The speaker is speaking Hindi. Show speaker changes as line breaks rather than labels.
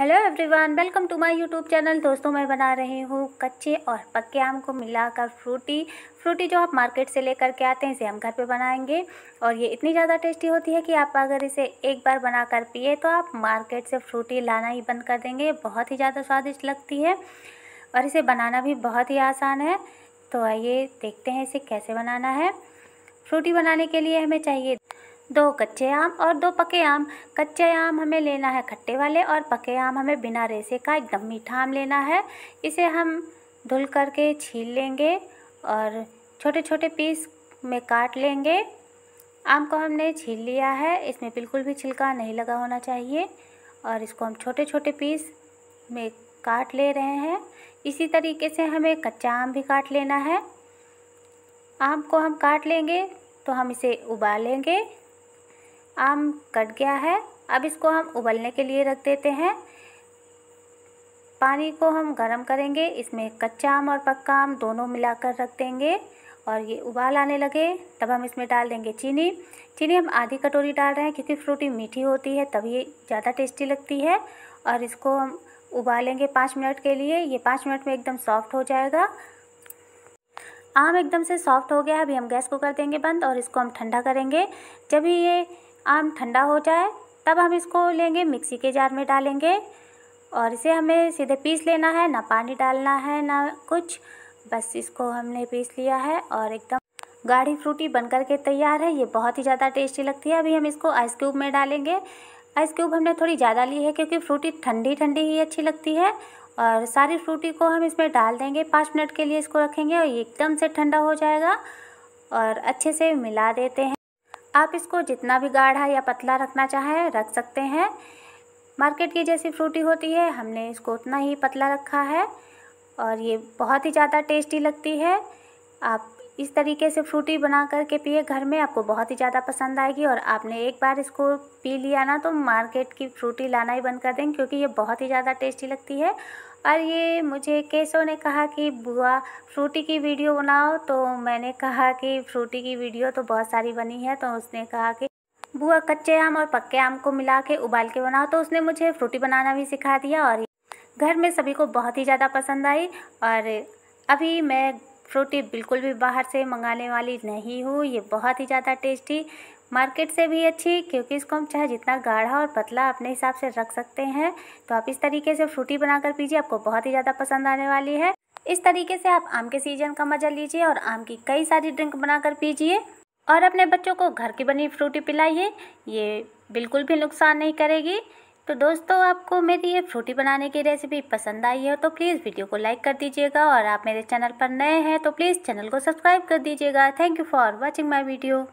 hello everyone welcome to my YouTube channel दोस्तों मैं बना रही हूँ कच्चे और पक्के आम को मिलाकर फ्रूटी फ्रूटी जो आप मार्केट से लेकर के आते हैं इसे हम घर पे बनाएंगे और ये इतनी ज़्यादा टेस्टी होती है कि आप अगर इसे एक बार बनाकर पिए तो आप मार्केट से फ्रूटी लाना ही बंद कर देंगे बहुत ही ज़्यादा स्वादिष्ट लगती है और इसे बनाना भी बहुत ही आसान है तो आइए देखते हैं इसे कैसे बनाना है फ्रूटी बनाने के लिए हमें चाहिए दो कच्चे आम और दो पके आम कच्चे आम हमें लेना है खट्टे वाले और पके आम हमें बिना रेसे का एकदम मीठा आम लेना है इसे हम धुल करके छील लेंगे और छोटे छोटे पीस में काट लेंगे आम को हमने छील लिया है इसमें बिल्कुल भी छिलका नहीं लगा होना चाहिए और इसको हम छोटे छोटे पीस में काट ले रहे हैं इसी तरीके से हमें कच्चा आम भी काट लेना है आम को हम काट लेंगे तो हम इसे उबालेंगे आम कट गया है अब इसको हम उबलने के लिए रख देते हैं पानी को हम गर्म करेंगे इसमें कच्चा आम और पक्का आम दोनों मिलाकर रख देंगे और ये उबाल आने लगे तब हम इसमें डाल देंगे चीनी चीनी हम आधी कटोरी डाल रहे हैं क्योंकि फ्रूटी मीठी होती है तब ये ज़्यादा टेस्टी लगती है और इसको हम उबालेंगे पाँच मिनट के लिए ये पाँच मिनट में एकदम सॉफ्ट हो जाएगा आम एकदम से सॉफ्ट हो गया अभी हम गैस को कर देंगे बंद और इसको हम ठंडा करेंगे जब ये आम ठंडा हो जाए तब हम इसको लेंगे मिक्सी के जार में डालेंगे और इसे हमें सीधे पीस लेना है ना पानी डालना है ना कुछ बस इसको हमने पीस लिया है और एकदम गाढ़ी फ्रूटी बन के तैयार है ये बहुत ही ज़्यादा टेस्टी लगती है अभी हम इसको आइस क्यूब में डालेंगे आइस क्यूब हमने थोड़ी ज़्यादा ली है क्योंकि फ्रूटी ठंडी ठंडी ही अच्छी लगती है और सारी फ्रूटी को हम इसमें डाल देंगे पाँच मिनट के लिए इसको रखेंगे और एकदम से ठंडा हो जाएगा और अच्छे से मिला देते हैं आप इसको जितना भी गाढ़ा या पतला रखना चाहें रख सकते हैं मार्केट की जैसी फ्रूटी होती है हमने इसको उतना ही पतला रखा है और ये बहुत ही ज़्यादा टेस्टी लगती है आप इस तरीके से फ्रूटी बना करके पिए घर में आपको बहुत ही ज़्यादा पसंद आएगी और आपने एक बार इसको पी लिया ना तो मार्केट की फ्रूटी लाना ही बंद कर देंगे क्योंकि ये बहुत ही ज़्यादा टेस्टी लगती है और ये मुझे केशव ने कहा कि बुआ फ्रूटी की वीडियो बनाओ तो मैंने कहा कि फ्रूटी की वीडियो तो बहुत सारी बनी है तो उसने कहा कि बुआ कच्चे आम और पक्के आम को मिला के उबाल के बनाओ तो उसने मुझे फ्रूटी बनाना भी सिखा दिया और घर में सभी को बहुत ही ज़्यादा पसंद आई और अभी मैं फ्रूटी बिल्कुल भी बाहर से मंगाने वाली नहीं हूँ ये बहुत ही ज़्यादा टेस्टी मार्केट से भी अच्छी क्योंकि इसको हम चाहे जितना गाढ़ा और पतला अपने हिसाब से रख सकते हैं तो आप इस तरीके से फ्रूटी बनाकर पीजिए आपको बहुत ही ज़्यादा पसंद आने वाली है इस तरीके से आप आम के सीजन का मज़ा लीजिए और आम की कई सारी ड्रिंक बनाकर पीजिए और अपने बच्चों को घर की बनी फ्रूटी पिलाइए ये बिल्कुल भी नुकसान नहीं करेगी तो दोस्तों आपको मेरी ये फ्रूटी बनाने की रेसिपी पसंद आई है तो प्लीज़ वीडियो को लाइक कर दीजिएगा और आप मेरे चैनल पर नए हैं तो प्लीज़ चैनल को सब्सक्राइब कर दीजिएगा thank you for watching my video